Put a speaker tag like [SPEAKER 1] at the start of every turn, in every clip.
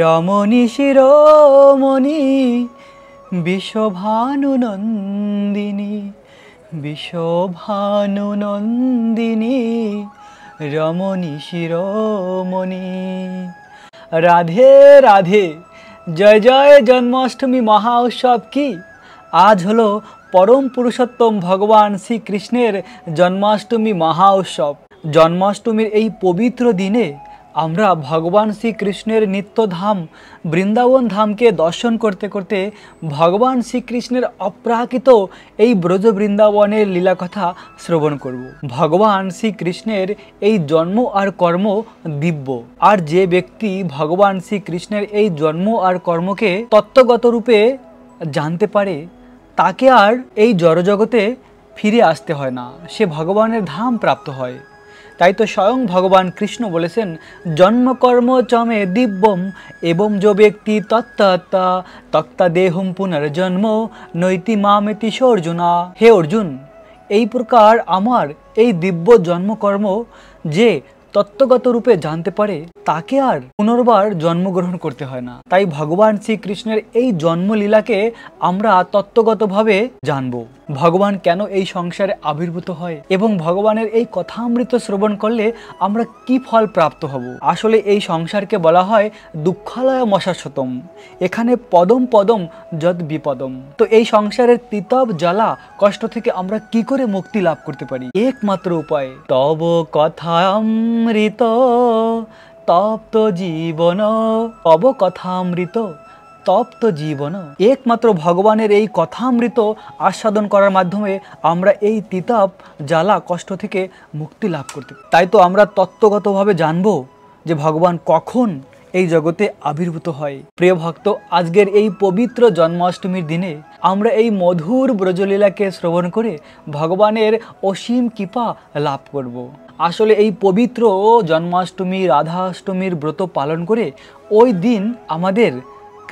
[SPEAKER 1] রমণী শিরোমণি বিশ্বভানু নন্দিনী রমণী শিরোমণি রাধে রাধে জয় জয় জন্মাষ্টমী মহা উৎসব কি আজ হলো পরম পুরুষোত্তম ভগবান শ্রীকৃষ্ণের জন্মাষ্টমী মহা উৎসব জন্মাষ্টমীর এই পবিত্র দিনে আমরা ভগবান শ্রীকৃষ্ণের নিত্যধাম বৃন্দাবন ধামকে দর্শন করতে করতে ভগবান শ্রীকৃষ্ণের অপ্রাকৃত এই ব্রজ বৃন্দাবনের লীলাকথা শ্রবণ করব ভগবান শ্রীকৃষ্ণের এই জন্ম আর কর্ম দিব্য আর যে ব্যক্তি ভগবান শ্রীকৃষ্ণের এই জন্ম আর কর্মকে তত্ত্বগত রূপে জানতে পারে তাকে আর এই জড়জগতে ফিরে আসতে হয় না সে ভগবানের ধাম প্রাপ্ত হয় তাই তো স্বয়ং ভগবান কৃষ্ণ বলেছেন জন্মকর্ম চমে দিব্যম এবং যো ব্যক্তি তত্ত্বাত্মা তত্ত্বা দেহম পুনর্জন্ম নৈতি মামেতি সর্জুনা হে অর্জুন এই প্রকার আমার এই দিব্য জন্মকর্ম যে তত্ত্বগত রূপে জানতে পারে তাকে আর পুনর্বার জন্মগ্রহণ করতে হয় না তাই ভগবান শ্রীকৃষ্ণের এই জন্মলীলাকে আমরা তত্ত্বগতভাবে জানব ভগবান কেন এই সংসারে আবির্ভূত হয় এবং ভগবানের এই কথা অমৃত শ্রবণ করলে আমরা কি ফল প্রাপ্ত হব আসলে এই সংসারকে বলা হয় দুঃখালয় মশাশতম এখানে পদম পদম যদ বিপদম তো এই সংসারের তিতব জ্বালা কষ্ট থেকে আমরা কি করে মুক্তি লাভ করতে পারি একমাত্র উপায় তব অমৃত তপ্ত জীবন অবকথামৃত তপ্ত জীবন একমাত্র ভগবানের এই কথামৃত আস্বাদন করার মাধ্যমে আমরা এই তিতাপ জ্বালা কষ্ট থেকে মুক্তি লাভ করতে তাই তো আমরা তত্ত্বগতভাবে জানব যে ভগবান কখন এই জগতে আবির্ভূত হয় প্রিয় ভক্ত আজকের এই পবিত্র জন্মাষ্টমীর দিনে আমরা এই মধুর ব্রজলীলাকে শ্রবণ করে ভগবানের অসীম কৃপা লাভ করব। আসলে এই পবিত্র জন্মাষ্টমী রাধাষ্টমীর ব্রত পালন করে ওই দিন আমাদের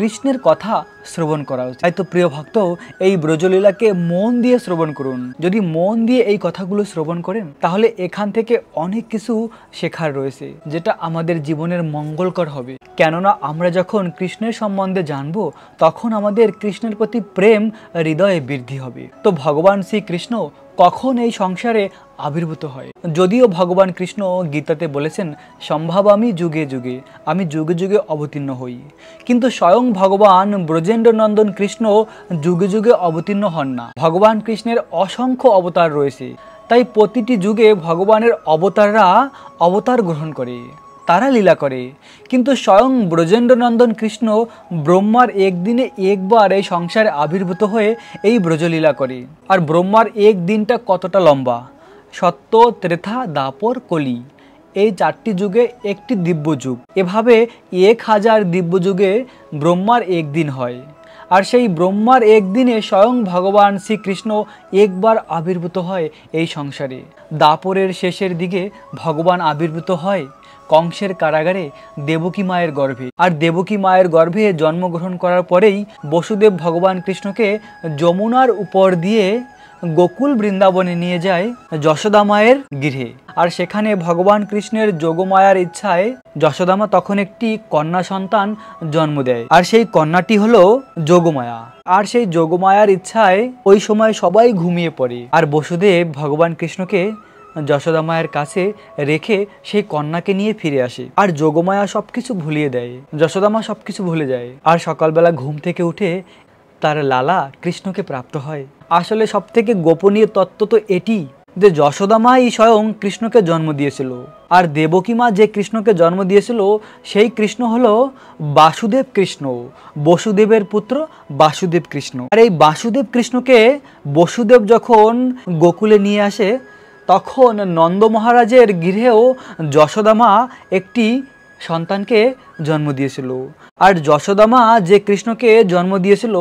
[SPEAKER 1] কৃষ্ণের কথা শ্রবণ করা উচিত তাই তো প্রিয় ভক্ত এই ব্রজলীলাকে মন দিয়ে শ্রবণ করুন যদি মন দিয়ে এই কথাগুলো শ্রবণ করেন তাহলে এখান থেকে অনেক কিছু শেখার রয়েছে যেটা আমাদের জীবনের মঙ্গলকর হবে কেননা আমরা যখন কৃষ্ণের সম্বন্ধে জানব তখন আমাদের কৃষ্ণের প্রতি প্রেম হৃদয়ে বৃদ্ধি হবে তো ভগবান শ্রীকৃষ্ণ কখন এই সংসারে আবির্ভূত হয় যদিও ভগবান কৃষ্ণ গীতাতে বলেছেন সম্ভাব আমি যুগে যুগে আমি যুগে যুগে অবতীর্ণ হই কিন্তু স্বয়ং ভগবান ব্রজেন্দ্রনন্দন কৃষ্ণ যুগে যুগে অবতীর্ণ হন না ভগবান কৃষ্ণের অসংখ্য অবতার রয়েছে তাই প্রতিটি যুগে ভগবানের অবতাররা অবতার গ্রহণ করে তারা লীলা করে কিন্তু স্বয়ং ব্রজেন্দ্রনন্দন কৃষ্ণ ব্রহ্মার একদিনে একবার এই সংসারে আবির্ভূত হয়ে এই ব্রজলীলা করে আর ব্রহ্মার এক দিনটা কতটা লম্বা সত্য ত্রেথা দাপর কলি এই চারটি যুগে একটি দিব্যযুগ এভাবে এক হাজার দিব্যযুগে ব্রহ্মার একদিন হয় আর সেই ব্রহ্মার একদিনে স্বয়ং ভগবান শ্রীকৃষ্ণ একবার আবির্ভূত হয় এই সংসারে দাপরের শেষের দিকে ভগবান আবির্ভূত হয় কংসের কারাগারে দেবকী মায়ের গর্ভে আর দেবকী মায়ের গর্ভে জন্মগ্রহণ করার পরেই বসুদেব ভগবান কৃষ্ণকে যমুনার উপর দিয়ে গোকুল বৃন্দাবনে নিয়ে যায় যশোদা মায়ের গৃহে আর সেখানে ভগবান কৃষ্ণের যোগমায়ার ইচ্ছায় যশোদামা তখন একটি কন্যা সন্তান জন্ম দেয় আর সেই কন্যাটি হলো যোগমায়া আর সেই যোগমায়ার ইচ্ছায় ওই সময় সবাই ঘুমিয়ে পড়ে আর বসুদেব ভগবান কৃষ্ণকে যশোদা মায়ের কাছে রেখে সেই কন্যাকে নিয়ে ফিরে আসে আর যোগমায়া সবকিছু ভুলিয়ে দেয় যশোদামা সবকিছু ভুলে যায় আর সকালবেলা ঘুম থেকে উঠে তার লালা কৃষ্ণকে প্রাপ্ত হয় আসলে সবথেকে গোপনীয় তত্ত্ব তো এটি যে যশোদা মাই স্বয়ং কৃষ্ণকে জন্ম দিয়েছিল আর দেবকী মা যে কৃষ্ণকে জন্ম দিয়েছিল সেই কৃষ্ণ হল বাসুদেব কৃষ্ণ বসুদেবের পুত্র বাসুদেব কৃষ্ণ আর এই বাসুদেব কৃষ্ণকে বসুদেব যখন গোকুলে নিয়ে আসে তখন নন্দ মহারাজের গৃহেও যশোদামা একটি সন্তানকে জন্ম দিয়েছিল আর যশোদামা যে কৃষ্ণকে জন্ম দিয়েছিল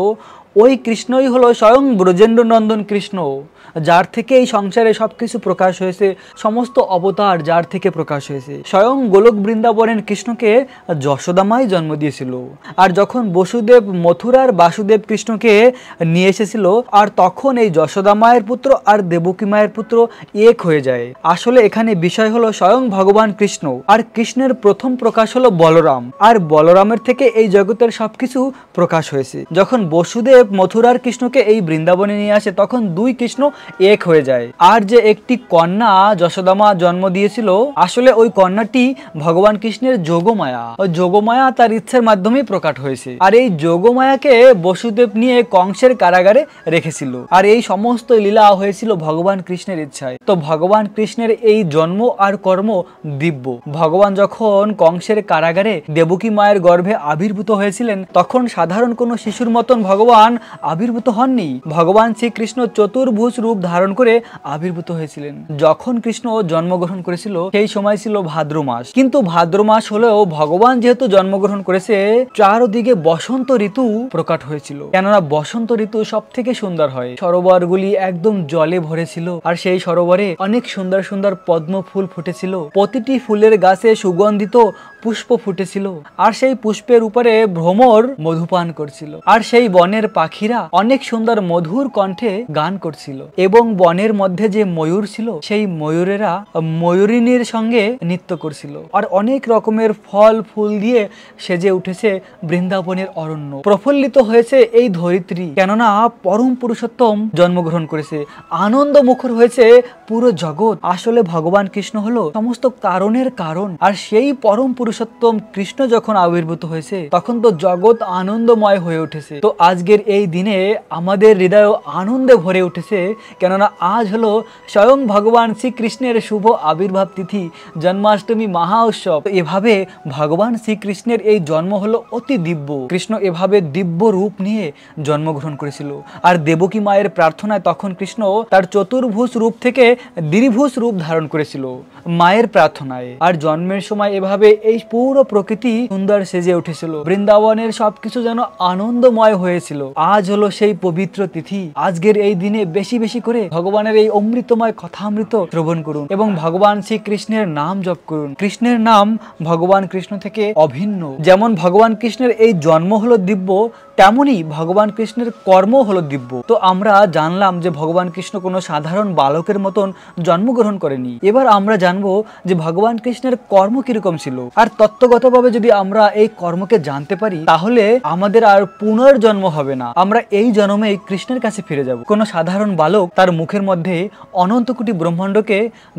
[SPEAKER 1] ওই কৃষ্ণই হলো স্বয়ং ব্রজেন্দ্রনন্দন কৃষ্ণ যার থেকে এই সংসারে সবকিছু প্রকাশ হয়েছে সমস্ত অবতার যার থেকে প্রকাশ হয়েছে স্বয়ং গোলক বৃন্দাবনের কৃষ্ণকে যশোদামাই জন্ম দিয়েছিল আর যখন বসুদেব মথুরার বাসুদেব কৃষ্ণকে নিয়ে এসেছিল আর তখন এই যশোদা মায়ের পুত্র আর দেবকী মায়ের পুত্র এক হয়ে যায় আসলে এখানে বিষয় হলো স্বয়ং ভগবান কৃষ্ণ আর কৃষ্ণের প্রথম প্রকাশ হলো বলরাম আর বলরামের থেকে এই জগতের সবকিছু প্রকাশ হয়েছে যখন বসুদেব মথুরার কৃষ্ণকে এই বৃন্দাবনে নিয়ে আসে তখন দুই কৃষ্ণ এক হয়ে যায় আর যে একটি কন্যা যশোদামা জন্ম দিয়েছিল আসলে ওই কন্যাটি ভগবান কৃষ্ণের যোগমায়া ওই যোগমায়া তার ইচ্ছের মাধ্যমে প্রকাট হয়েছে আর এই যোগমায়াকে বসুদেব নিয়ে কংসের কারাগারে রেখেছিল আর এই সমস্ত লীলা হয়েছিল ভগবান কৃষ্ণের ইচ্ছায় তো ভগবান কৃষ্ণের এই জন্ম আর কর্ম দিব্য ভগবান যখন কংসের কারাগারে দেবকী মায়ের গর্ভে আবির্ভূত হয়েছিলেন তখন সাধারণ কোনো শিশুর মতন ভগবান আবির্ভূত হননি ভগবান শ্রীকৃষ্ণ চতুর্ভুজ রূপ রূপ ধারণ করে আবির্ভূত হয়েছিলেন যখন কৃষ্ণ জন্মগ্রহণ করেছিল সেই সময় ছিল ভাদ্র মাস কিন্তু ভাদ্র মাস হলেও ভগবান যেহেতু জন্মগ্রহণ করেছে চারদিকে বসন্ত ঋতু প্রকাট হয়েছিল কেননা বসন্ত ঋতু সব থেকে সুন্দর হয় সরোবর একদম জলে ভরেছিল আর সেই সরোবরে অনেক সুন্দর সুন্দর পদ্ম ফুল ফুটেছিল প্রতিটি ফুলের গাছে সুগন্ধিত পুষ্প ফুটেছিল আর সেই পুষ্পের উপরে ভ্রমর মধুপান করছিল আর সেই বনের পাখিরা অনেক সুন্দর মধুর কণ্ঠে গান করছিল এবং বনের মধ্যে যে ময়ূর ছিল সেই ময়ূরেরা ময়ূরিনীর সঙ্গে নৃত্য করছিল আর অনেক রকমের ফল ফুল দিয়ে সেজে উঠেছে বৃন্দাবনের অরণ্য প্রফুল্লিত হয়েছে এই ধরিত্রী কেননা পরম পুরুষোত্তম জন্মগ্রহণ করেছে আনন্দ মুখর হয়েছে পুরো জগৎ আসলে ভগবান কৃষ্ণ হলো সমস্ত কারণের কারণ আর সেই পরম পুরুষোত্তম কৃষ্ণ যখন আবির্ভূত হয়েছে তখন তো জগৎ আনন্দময় হয়ে উঠেছে তো আজকের এই দিনে আমাদের হৃদয় আনন্দে ভরে উঠেছে কেননা আজ হলো স্বয়ং ভগবান শ্রীকৃষ্ণের শুভ আবির্ভাব তিথি জন্মাষ্টমী মহা উৎসব এভাবে ভগবান শ্রীকৃষ্ণের এই জন্ম হলো অতি দিব্য কৃষ্ণ এভাবে দিব্য রূপ নিয়ে জন্মগ্রহণ করেছিল আর দেবকী মায়ের প্রার্থনায় তখন কৃষ্ণ তার চতুর্ভুজ রূপ থেকে দীর্ভুষ রূপ ধারণ করেছিল মায়ের প্রার্থনায় আর জন্মের সময় এভাবে এই পুরো প্রকৃতি সুন্দর সেজে উঠেছিল বৃন্দাবনের সবকিছু যেন আনন্দময় হয়েছিল আজ হলো সেই পবিত্র তিথি আজকের এই দিনে বেশি বেশি করে ভগবানের এই অমৃতময় কথামৃত শ্রবণ করুন এবং ভগবান শ্রীকৃষ্ণের নাম জপ করুন কৃষ্ণের নাম ভগবান কৃষ্ণ থেকে অভিন্ন যেমন ভগবান কৃষ্ণের এই জন্ম হলো দিব্য তেমনই ভগবান কৃষ্ণের কর্ম হলো দিব্য তো আমরা জানলাম যে ভগবান কৃষ্ণ কোনো সাধারণ বালকের মতন জন্মগ্রহণ করেনি এবার আমরা জানবো যে ভগবান কৃষ্ণের কর্ম কিরকম ছিল আর তত্ত্বগতভাবে যদি আমরা এই কর্মকে জানতে পারি তাহলে আমাদের আর পুনর্জন্ম হবে না আমরা এই জন্মে কৃষ্ণের কাছে ফিরে যাব কোনো সাধারণ বালক তার মুখের মধ্যে অনন্ত কোটি ব্রহ্মাণ্ডকে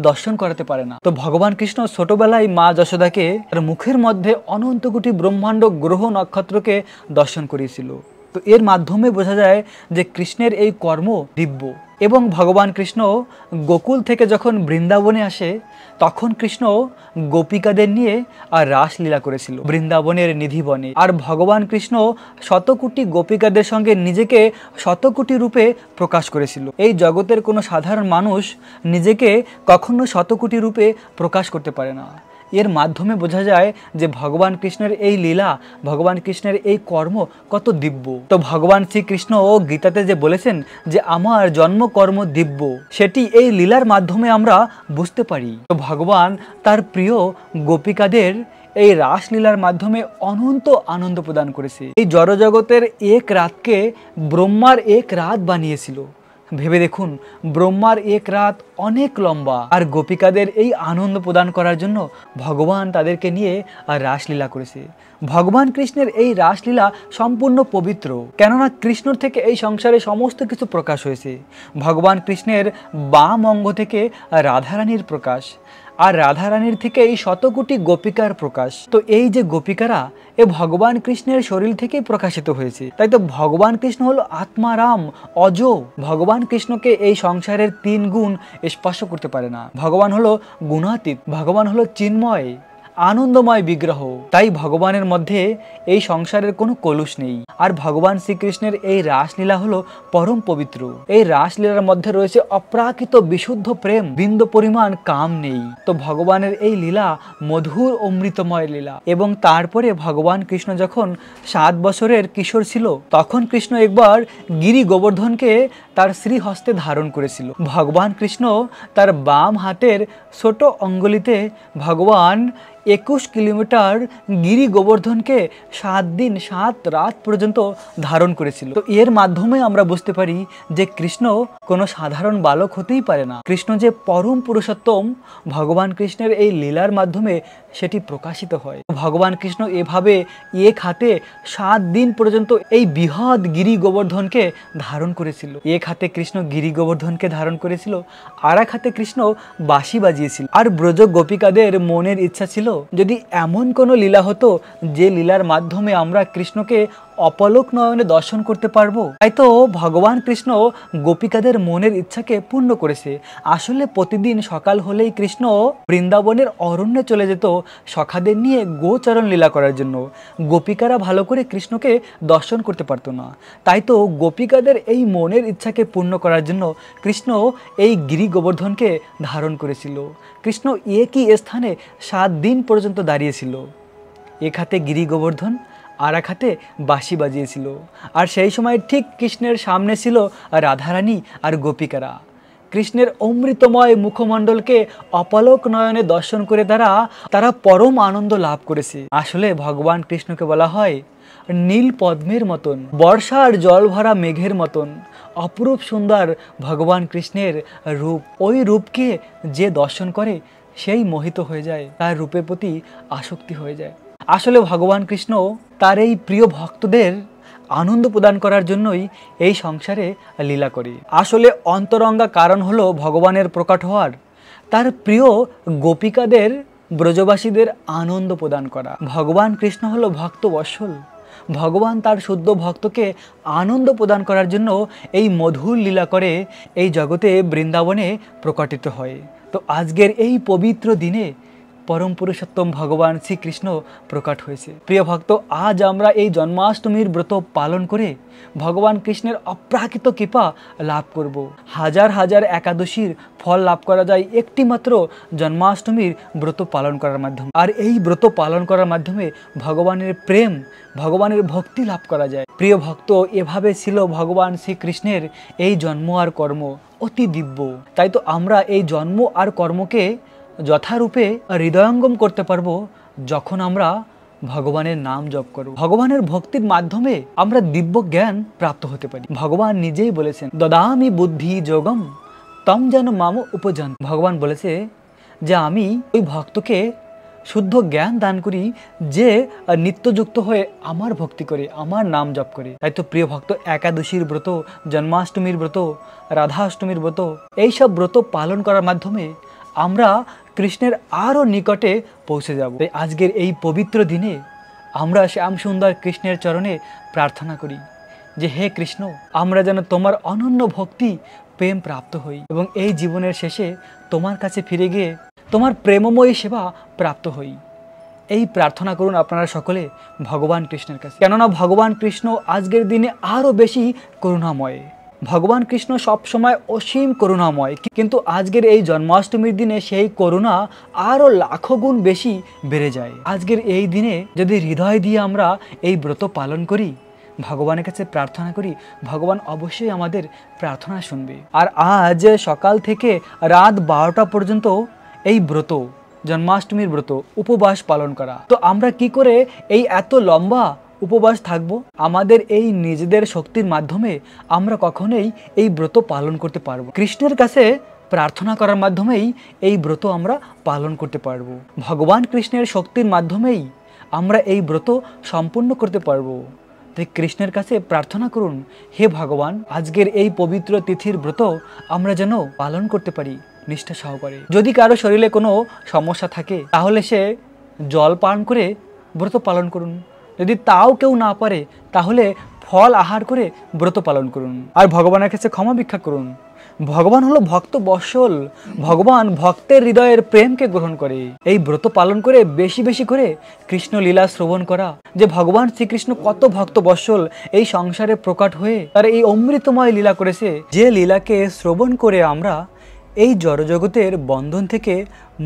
[SPEAKER 1] দর্শন করাতে পারে না তো ভগবান কৃষ্ণ ছোটবেলায় মা যশোদাকে তার মুখের মধ্যে অনন্ত কোটি ব্রহ্মাণ্ড গ্রহ নক্ষত্রকে দর্শন করিয়েছিল তো এর মাধ্যমে বোঝা যায় যে কৃষ্ণের এই কর্ম দিব্য এবং ভগবান কৃষ্ণ গোকুল থেকে যখন বৃন্দাবনে আসে তখন কৃষ্ণ গোপিকাদের নিয়ে আর রাসলীলা করেছিল বৃন্দাবনের নিধিবনে আর ভগবান কৃষ্ণ শতকোটি গোপিকাদের সঙ্গে নিজেকে শতকোটি রূপে প্রকাশ করেছিল এই জগতের কোনো সাধারণ মানুষ নিজেকে কখনো শতকোটি রূপে প্রকাশ করতে পারে না এর মাধ্যমে বোঝা যায় যে ভগবান কৃষ্ণের এই লীলা ভগবান কৃষ্ণের এই কর্ম কত দিব্য তো ভগবান শ্রীকৃষ্ণ গীতাতে যে বলেছেন যে আমার জন্ম কর্ম দিব্য সেটি এই লীলার মাধ্যমে আমরা বুঝতে পারি তো ভগবান তার প্রিয় গোপিকাদের এই রাসলীলার মাধ্যমে অনন্ত আনন্দ প্রদান করেছে এই জড়জগতের এক রাতকে ব্রহ্মার এক রাত বানিয়েছিল ভেবে দেখুন ব্রহ্মার এক রাত অনেক লম্বা আর গোপিকাদের এই আনন্দ প্রদান করার জন্য ভগবান তাদেরকে নিয়ে রাসলীলা করেছে ভগবান কৃষ্ণের এই রাসলীলা সম্পূর্ণ পবিত্র কেননা কৃষ্ণর থেকে এই সংসারে সমস্ত কিছু প্রকাশ হয়েছে ভগবান কৃষ্ণের বাম অঙ্গ থেকে রাধারানীর প্রকাশ আর রাধারানীর থেকে এই শতকোটি গোপিকার প্রকাশ তো এই যে গোপিকারা এ ভগবান কৃষ্ণের শরীর থেকেই প্রকাশিত হয়েছে তাই তো ভগবান কৃষ্ণ হলো আত্মারাম অজ ভগবান কৃষ্ণকে এই সংসারের তিন গুণ স্পর্শ করতে পারে না ভগবান হলো গুণাতীত ভগবান হলো চিন্ময় আনন্দময় বিগ্রহ তাই ভগবানের মধ্যে এই সংসারের কোনো কলুষ নেই আর ভগবান শ্রীকৃষ্ণের এই রাসলীলা হলো পরম পবিত্র এই রাসলীলার মধ্যে রয়েছে অপ্রাকৃত বিশুদ্ধ প্রেম বিন্দু পরিমাণ কাম নেই তো ভগবানের এই লীলা মধুর অমৃতময় লীলা এবং তারপরে ভগবান কৃষ্ণ যখন সাত বছরের কিশোর ছিল তখন কৃষ্ণ একবার গিরি গোবর্ধনকে তার শ্রী হস্তে ধারণ করেছিল ভগবান কৃষ্ণ তার বাম হাতের ছোট অঙ্গুলিতে ভগবান একুশ কিলোমিটার গিরি গোবর্ধনকে সাত দিন সাত রাত পর্যন্ত ধারণ করেছিল তো এর মাধ্যমে আমরা বুঝতে পারি যে কৃষ্ণ কোনো সাধারণ বালক হতেই পারে না কৃষ্ণ যে পরম পুরুষোত্তম ভগবান কৃষ্ণের এই লীলার মাধ্যমে সেটি প্রকাশিত হয় ভগবান কৃষ্ণ এভাবে এক হাতে সাত দিন পর্যন্ত এই বৃহৎ গিরি গোবর্ধনকে ধারণ করেছিল এক হাতে কৃষ্ণ গিরি গোবর্ধনকে ধারণ করেছিল আর এক হাতে কৃষ্ণ বাঁশি বাজিয়েছিল আর ব্রজ গোপিকাদের মনের ইচ্ছা ছিল যদি এমন কোনো লীলা হতো যে লীলার মাধ্যমে আমরা কৃষ্ণকে অপলোক নয়নে দর্শন করতে পারবো তাই তো ভগবান কৃষ্ণ গোপিকাদের মনের ইচ্ছাকে পূর্ণ করেছে আসলে প্রতিদিন সকাল হলেই কৃষ্ণ বৃন্দাবনের অরণ্যে চলে যেত সখাদের নিয়ে গোচরণ লীলা করার জন্য গোপিকারা ভালো করে কৃষ্ণকে দর্শন করতে পারত না তাই তো গোপিকাদের এই মনের ইচ্ছাকে পূর্ণ করার জন্য কৃষ্ণ এই গিরি গোবর্ধনকে ধারণ করেছিল কৃষ্ণ একই স্থানে সাত দিন পর্যন্ত দাঁড়িয়েছিল এ খাতে গিরি গোবর্ধন আর হাতে বাঁশি বাজিয়েছিল আর সেই সময় ঠিক কৃষ্ণের সামনে ছিল রাধারানী আর গোপিকারা কৃষ্ণের অমৃতময় মুখমণ্ডলকে অপালক নয়নে দর্শন করে তারা তারা পরম আনন্দ লাভ করেছে আসলে ভগবান কৃষ্ণকে বলা হয় নীল পদ্মের মতন বর্ষার জল ভরা মেঘের মতন অপরূপ সুন্দর ভগবান কৃষ্ণের রূপ ওই রূপকে যে দর্শন করে সেই মোহিত হয়ে যায় তার রূপের প্রতি আসক্তি হয়ে যায় আসলে ভগবান কৃষ্ণ তার এই প্রিয় ভক্তদের আনন্দ প্রদান করার জন্যই এই সংসারে লীলা করি আসলে অন্তরঙ্গা কারণ হলো ভগবানের প্রকাট হওয়ার তার প্রিয় গোপিকাদের ব্রজবাসীদের আনন্দ প্রদান করা ভগবান কৃষ্ণ হলো ভক্ত বসল ভগবান তার শুদ্ধ ভক্তকে আনন্দ প্রদান করার জন্য এই মধুর লীলা করে এই জগতে বৃন্দাবনে প্রকাটিত হয় তো আজকের এই পবিত্র দিনে পরম পুরুষোত্তম ভগবান শ্রীকৃষ্ণ প্রকাট হয়েছে প্রিয় ভক্ত আজ আমরা এই জন্মাষ্টমীর ব্রত পালন করে ভগবান কৃষ্ণের অপ্রাকৃত কৃপা লাভ করব হাজার হাজার একাদশীর ফল লাভ করা যায় একটি মাত্র জন্মাষ্টমীর ব্রত পালন করার মাধ্যমে আর এই ব্রত পালন করার মাধ্যমে ভগবানের প্রেম ভগবানের ভক্তি লাভ করা যায় প্রিয় ভক্ত এভাবে ছিল ভগবান শ্রীকৃষ্ণের এই জন্ম আর কর্ম অতি দিব্য তাই তো আমরা এই জন্ম আর কর্মকে যথারূপে হৃদয়ঙ্গম করতে পারবো যখন আমরা ভগবানের নাম জপ করব ভগবানের ভক্তির মাধ্যমে আমরা দিব্য জ্ঞান প্রাপ্ত হতে পারি ভগবান নিজেই বলেছেন দদামি বুদ্ধি যোগম তম যেন মাম উপজন ভগবান বলেছে যে আমি ওই ভক্তকে শুদ্ধ জ্ঞান দান করি যে নিত্যযুক্ত হয়ে আমার ভক্তি করে আমার নাম জপ করে তাই তো প্রিয় ভক্ত একাদশীর ব্রত জন্মাষ্টমীর ব্রত রাধাষ্টমীর ব্রত এইসব ব্রত পালন করার মাধ্যমে আমরা কৃষ্ণের আরও নিকটে পৌঁছে যাব তাই আজকের এই পবিত্র দিনে আমরা শ্যাম সুন্দর কৃষ্ণের চরণে প্রার্থনা করি যে হে কৃষ্ণ আমরা যেন তোমার অনন্য ভক্তি প্রেম প্রাপ্ত হই এবং এই জীবনের শেষে তোমার কাছে ফিরে গিয়ে তোমার প্রেমময়ী সেবা প্রাপ্ত হই এই প্রার্থনা করুন আপনারা সকলে ভগবান কৃষ্ণের কাছে কেননা ভগবান কৃষ্ণ আজকের দিনে আরও বেশি করুণাময় ভগবান কৃষ্ণ সবসময় অসীম করুণাময় কিন্তু আজকের এই জন্মাষ্টমীর দিনে সেই করুণা আরও লাখো গুণ বেশি বেড়ে যায় আজকের এই দিনে যদি হৃদয় দিয়ে আমরা এই ব্রত পালন করি ভগবানের কাছে প্রার্থনা করি ভগবান অবশ্যই আমাদের প্রার্থনা শুনবে আর আজ সকাল থেকে রাত বারোটা পর্যন্ত এই ব্রত জন্মাষ্টমীর ব্রত উপবাস পালন করা তো আমরা কি করে এই এত লম্বা উপবাস থাকব আমাদের এই নিজেদের শক্তির মাধ্যমে আমরা কখনোই এই ব্রত পালন করতে পারব কৃষ্ণের কাছে প্রার্থনা করার মাধ্যমেই এই ব্রত আমরা পালন করতে পারব ভগবান কৃষ্ণের শক্তির মাধ্যমেই আমরা এই ব্রত সম্পূর্ণ করতে পারবো তাই কৃষ্ণের কাছে প্রার্থনা করুন হে ভগবান আজকের এই পবিত্র তিথির ব্রত আমরা যেন পালন করতে পারি নিষ্ঠা সহকারে যদি কারো শরীরে কোনো সমস্যা থাকে তাহলে সে জল পান করে ব্রত পালন করুন যদি তাও কেউ না পারে তাহলে ফল আহার করে ব্রত পালন করুন আর ভগবানের কাছে ক্ষমা ভিক্ষা করুন ভগবান হলো ভক্ত বসল ভগবান ভক্তের হৃদয়ের প্রেমকে গ্রহণ করে এই ব্রত পালন করে বেশি বেশি করে কৃষ্ণ লীলা শ্রবণ করা যে ভগবান শ্রীকৃষ্ণ কত ভক্ত বসল এই সংসারে প্রকাট হয়ে তার এই অমৃতময় লীলা করেছে যে লীলাকে শ্রবণ করে আমরা এই জড়জগতের বন্ধন থেকে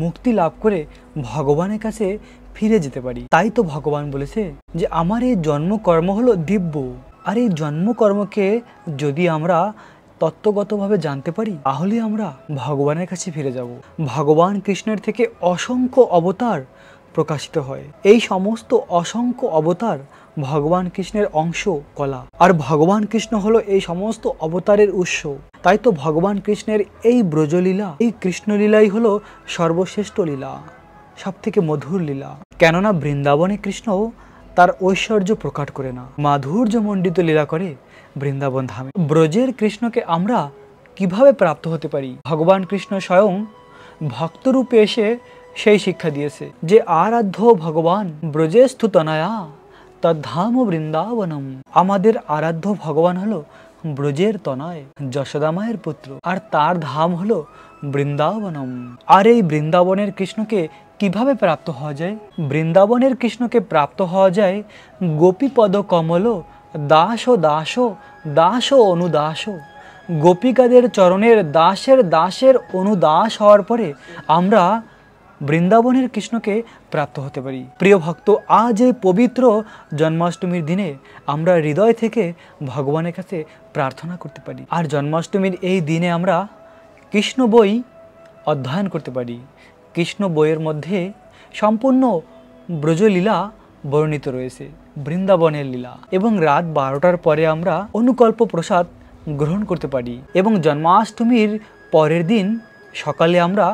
[SPEAKER 1] মুক্তি লাভ করে ভগবানের কাছে ফিরে যেতে পারি তাই তো ভগবান বলেছে যে আমার এই জন্মকর্ম হলো দিব্য আর এই জন্মকর্মকে যদি আমরা তত্ত্বগতভাবে জানতে পারি তাহলে আমরা ভগবানের কাছে ফিরে যাব ভগবান কৃষ্ণের থেকে অসংখ্য অবতার প্রকাশিত হয় এই সমস্ত অসংখ্য অবতার ভগবান কৃষ্ণের অংশ কলা আর ভগবান কৃষ্ণ হলো এই সমস্ত অবতারের উৎস তাই তো ভগবান কৃষ্ণের এই ব্রজলীলা এই কৃষ্ণলীলাই হলো সর্বশ্রেষ্ঠ লীলা সবথেকে মধুর লীলা কেননা বৃন্দাবনে কৃষ্ণ তার ঐশ্বর্য প্রকাট করে না মাধুর্যমণ্ডিত লীলা করে বৃন্দাবন ধামে ব্রজের কৃষ্ণকে আমরা কিভাবে প্রাপ্ত হতে পারি ভগবান কৃষ্ণ স্বয়ং ভক্তরূপে এসে সেই শিক্ষা দিয়েছে যে আরাধ্য ভগবান ব্রজে স্থুতনায়া তার ধাম বৃন্দাবনম আমাদের আরাধ্য ভগবান হলো ব্রজের তনয় যশোদামায়ের পুত্র আর তার ধাম হলো বৃন্দাবনম আর এই বৃন্দাবনের কৃষ্ণকে কিভাবে প্রাপ্ত হওয়া যায় বৃন্দাবনের কৃষ্ণকে প্রাপ্ত হওয়া যায় গোপীপদ কমল দাস ও দাস দাস ও অনুদাস গোপিকাদের চরণের দাসের দাসের অনুদাস হওয়ার পরে আমরা বৃন্দাবনের কৃষ্ণকে প্রাপ্ত হতে পারি প্রিয় ভক্ত আজ এই পবিত্র জন্মাষ্টমীর দিনে আমরা হৃদয় থেকে ভগবানের কাছে প্রার্থনা করতে পারি আর জন্মাষ্টমীর এই দিনে আমরা কৃষ্ণ বই অধ্যয়ন করতে পারি কৃষ্ণ বইয়ের মধ্যে সম্পূর্ণ ব্রজলীলা বর্ণিত রয়েছে বৃন্দাবনের লীলা এবং রাত বারোটার পরে আমরা অনুকল্প প্রসাদ গ্রহণ করতে পারি এবং জন্মাষ্টমীর পরের দিন সকালে আমরা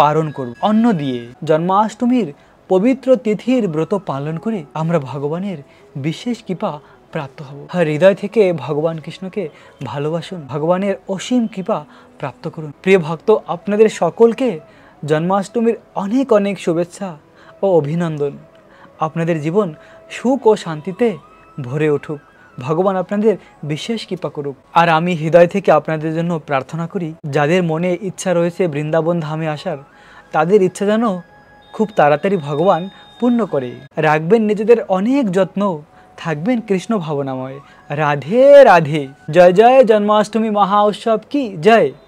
[SPEAKER 1] পালন করব অন্ন দিয়ে জন্মাষ্টমীর পবিত্র তিথির ব্রত পালন করে আমরা ভগবানের বিশেষ কৃপা প্রাপ্ত হব হৃদয় থেকে ভগবান কৃষ্ণকে ভালোবাসুন ভগবানের অসীম কৃপা প্রাপ্ত করুন প্রিয় ভক্ত আপনাদের সকলকে জন্মাষ্টমীর অনেক অনেক শুভেচ্ছা ও অভিনন্দন আপনাদের জীবন সুখ ও শান্তিতে ভরে উঠুক ভগবান আপনাদের বিশেষ কৃপা করুক আর আমি হৃদয় থেকে আপনাদের জন্য প্রার্থনা করি যাদের মনে ইচ্ছা রয়েছে বৃন্দাবন ধামে আসার তাদের ইচ্ছা যেন খুব তাড়াতাড়ি ভগবান পূর্ণ করে রাখবেন নিজেদের অনেক যত্ন থাকবেন কৃষ্ণ ভাবনাময় রাধে রাধে জয় জয় জন্মাষ্টমী মহা উৎসব কি জয়